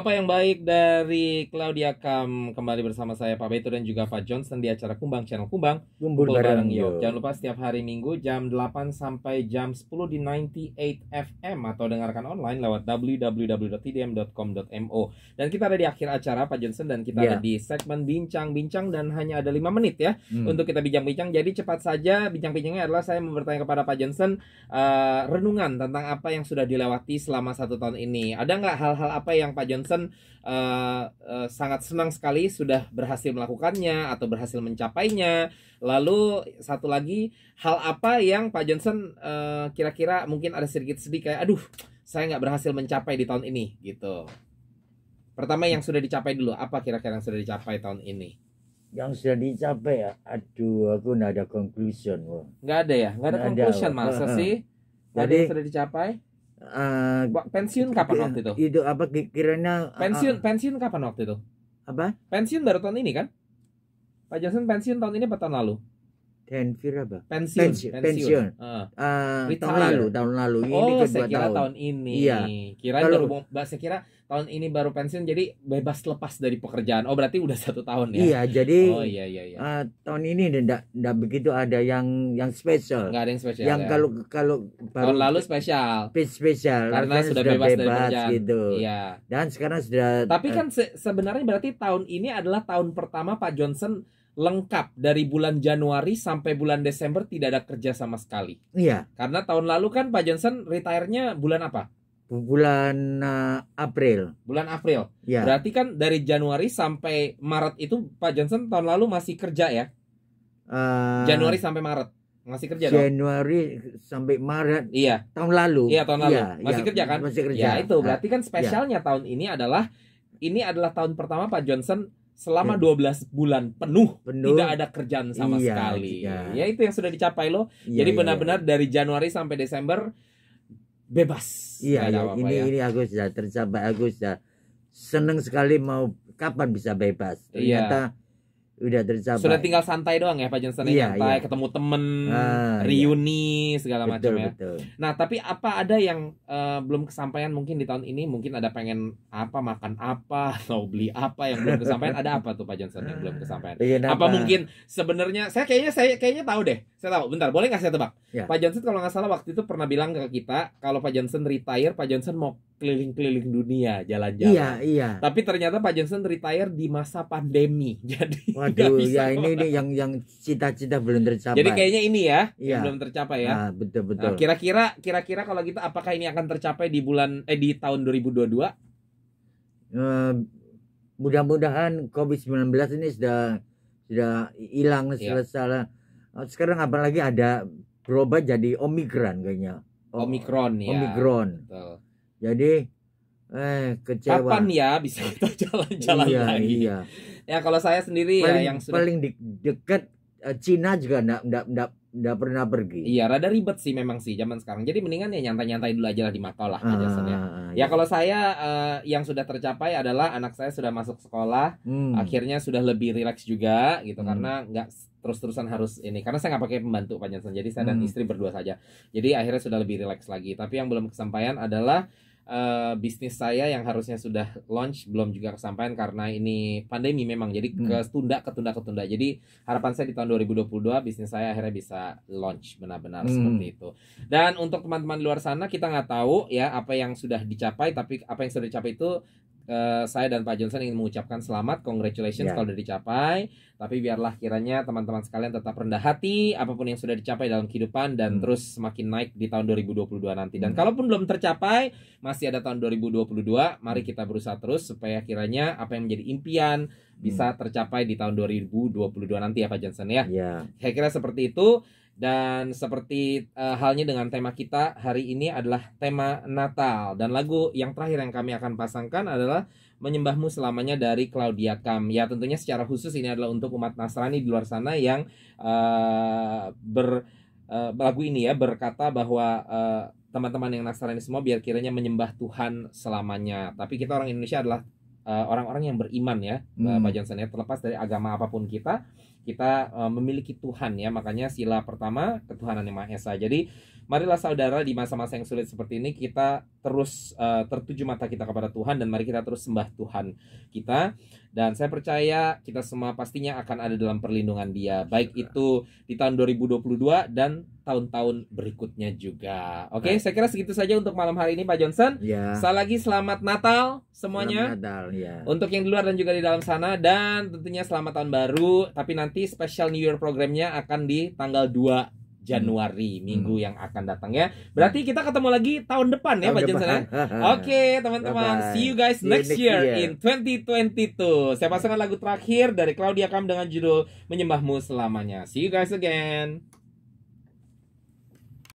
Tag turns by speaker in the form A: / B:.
A: Apa yang baik dari Claudia Kam kembali bersama saya Pak Beto dan juga Pak Johnson di acara Kumbang Channel Kumbang Kumpul bareng yuk. Jangan lupa setiap hari Minggu jam 8 sampai jam 10 di 98 FM atau dengarkan online lewat www.tdm.com.mo. Dan kita ada di akhir acara Pak Johnson dan kita yeah. ada ya. di segmen bincang-bincang dan hanya ada 5 menit ya hmm. untuk kita bincang-bincang. Jadi cepat saja bincang-bincangnya adalah saya bertanya kepada Pak Johnson uh, renungan tentang apa yang sudah dilewati selama satu tahun ini. Ada nggak hal-hal apa yang Pak Johnson Johnson uh, uh, sangat senang sekali sudah berhasil melakukannya atau berhasil mencapainya. Lalu satu lagi hal apa yang Pak Johnson eh, kira-kira uh, mungkin ada sedikit sedih kayak aduh saya nggak berhasil mencapai di tahun ini gitu. Pertama yang sudah dicapai dulu apa kira-kira yang sudah dicapai tahun ini?
B: yang sudah dicapai ya aduh aku nggak ada conclusion wah nggak ada ya nggak ada nggak conclusion ada. masa sih jadi ada yang sudah dicapai uh, pensiun kapan waktu itu? Itu apa kiranya pensiun uh, pensiun
A: kapan waktu itu? Apa? Pensiun baru tahun ini kan? Pak Johnson pensiun tahun ini atau tahun lalu?
B: Tenfir apa? Pensiun. Pensiun. Pensiun. Uh, uh, tahun lalu, tahun lalu ini oh, saya kira tahun. tahun ini. Iya. Kira Kalau,
A: baru, saya kira tahun ini baru pensiun jadi bebas lepas dari pekerjaan. Oh berarti udah satu tahun ya? Iya jadi. Oh iya iya. iya.
B: Uh, tahun ini tidak tidak begitu ada yang yang spesial. Nggak ada yang spesial. Yang ya. kalau kalau baru tahun lalu spesial. Spesial. Karena sudah, sudah bebas, bebas dari pekerjaan. gitu. Iya. Dan sekarang sudah. Tapi kan eh,
A: se sebenarnya berarti tahun ini adalah tahun pertama Pak Johnson lengkap dari bulan Januari sampai bulan Desember tidak ada kerja sama sekali. Iya. Karena tahun lalu kan Pak Johnson retire-nya bulan apa?
B: Bulan uh, April.
A: Bulan April. Iya. Berarti kan dari Januari sampai Maret itu Pak Johnson tahun lalu masih kerja ya?
B: Uh, Januari sampai
A: Maret masih kerja
B: Januari sampai Maret iya tahun lalu iya tahun lalu iya, masih iya, kerja kan masih kerja ya itu iya. berarti kan iya. spesialnya
A: iya. tahun ini adalah ini adalah tahun pertama Pak Johnson selama 12 iya. bulan penuh, penuh. tidak ada kerjaan sama iya, sekali. Iya. Ya itu yang sudah dicapai lo. Iya, Jadi iya. benar-benar iya. dari Januari sampai Desember
B: bebas. Iya, iya. Apa -apa, ini ya. ini aku sudah ya, tercapai, aku sudah ya, seneng sekali mau kapan bisa bebas. Iya. Ternyata iya udah tercapai. Sudah
A: tinggal santai doang ya Pak Johnson ya? iya, santai, iya. ketemu temen, ah, iya. reuni iya. segala macam ya. Betul. Nah, tapi apa ada yang uh, belum kesampaian mungkin di tahun ini mungkin ada pengen apa makan apa atau beli apa yang belum kesampaian? ada apa tuh Pak Johnson yang belum kesampaian? Iya, apa, apa mungkin sebenarnya saya kayaknya saya kayaknya tahu deh. Saya tahu. Bentar, boleh nggak saya tebak? Ya. Pak Johnson kalau nggak salah waktu itu pernah bilang ke kita kalau Pak Johnson retire, Pak Johnson mau keliling-keliling dunia jalan-jalan. Iya, iya. Tapi ternyata Pak Johnson retire di masa pandemi.
B: Jadi Waduh, bisa ya ini, ini yang yang cita-cita belum tercapai. Jadi kayaknya ini ya, iya. yang belum tercapai ya. betul ah, betul. Nah, kira-kira
A: kira-kira kalau kita gitu, apakah ini akan tercapai di bulan eh di tahun 2022? Uh,
B: eh, mudah-mudahan Covid-19 ini sudah sudah hilang iya. selesai. Eh, sekarang apalagi ada berubah jadi omikron kayaknya. Oh, omikron ya. Omikron. Betul jadi eh kecewa. Kapan ya bisa kita jalan-jalan iya, lagi? Iya. Ya kalau saya sendiri ya paling, ya yang sudah paling de dekat eh, Cina juga enggak enggak enggak nggak pernah pergi. Iya, rada ribet
A: sih memang sih zaman sekarang. Jadi mendingan ya nyantai-nyantai dulu aja lah di Makau lah ya. Ah, ah,
B: ya iya. kalau
A: saya uh, yang sudah tercapai adalah anak saya sudah masuk sekolah, hmm. akhirnya sudah lebih rileks juga gitu hmm. karena nggak terus-terusan harus ini karena saya nggak pakai pembantu panjang jadi saya hmm. dan istri berdua saja. Jadi akhirnya sudah lebih rileks lagi. Tapi yang belum kesampaian adalah uh, bisnis saya yang harusnya sudah launch belum juga kesampaian karena ini pandemi memang jadi hmm. ketunda ketunda ketunda jadi harapan saya di tahun 2022 bisnis saya akhirnya bisa launch benar-benar hmm. seperti itu dan untuk teman-teman luar sana kita nggak tahu ya apa yang sudah dicapai tapi apa yang sudah dicapai itu uh, saya dan Pak Johnson ingin mengucapkan selamat, congratulations yeah. kalau sudah dicapai. Tapi biarlah kiranya teman-teman sekalian tetap rendah hati apapun yang sudah dicapai dalam kehidupan dan hmm. terus semakin naik di tahun 2022 nanti. Dan hmm. kalaupun belum tercapai, masih ada tahun 2022, mari kita berusaha terus supaya kiranya apa yang menjadi impian bisa hmm. tercapai di tahun 2022 nanti ya Pak Johnson ya. Yeah. Saya kira seperti itu. Dan seperti uh, halnya dengan tema kita hari ini adalah tema Natal dan lagu yang terakhir yang kami akan pasangkan adalah menyembahmu selamanya dari Claudia Kam. Ya tentunya secara khusus ini adalah untuk umat Nasrani di luar sana yang uh, ber uh, eh, lagu ini ya berkata bahwa uh, teman-teman yang Nasrani semua biar kiranya menyembah Tuhan selamanya. Tapi kita orang Indonesia adalah Eh, orang-orang uh, yang beriman ya eh, hmm. Pak Johnson ya terlepas dari agama apapun kita kita uh, memiliki Tuhan ya makanya sila pertama ketuhanan yang maha esa jadi marilah saudara di masa-masa yang sulit seperti ini kita terus uh, tertuju mata kita kepada Tuhan dan mari kita terus sembah Tuhan kita dan saya percaya kita semua pastinya akan ada dalam perlindungan Dia baik itu di tahun 2022 dan tahun-tahun berikutnya juga. Oke, okay, saya kira segitu saja untuk malam hari ini Pak Johnson. Ya. Selagi lagi selamat Natal semuanya. Selamat Natal ya. Untuk yang di luar dan juga di dalam sana dan tentunya selamat tahun baru. Tapi nanti special New Year programnya akan di tanggal 2 Januari hmm. minggu yang akan datang ya. Berarti kita ketemu lagi tahun depan ya Pak Johnson. Ya? Oke, teman-teman, see you guys next, next year, year in 2022. Saya pasangkan lagu terakhir dari Claudia Kam dengan judul Menyembahmu Selamanya. See you guys again.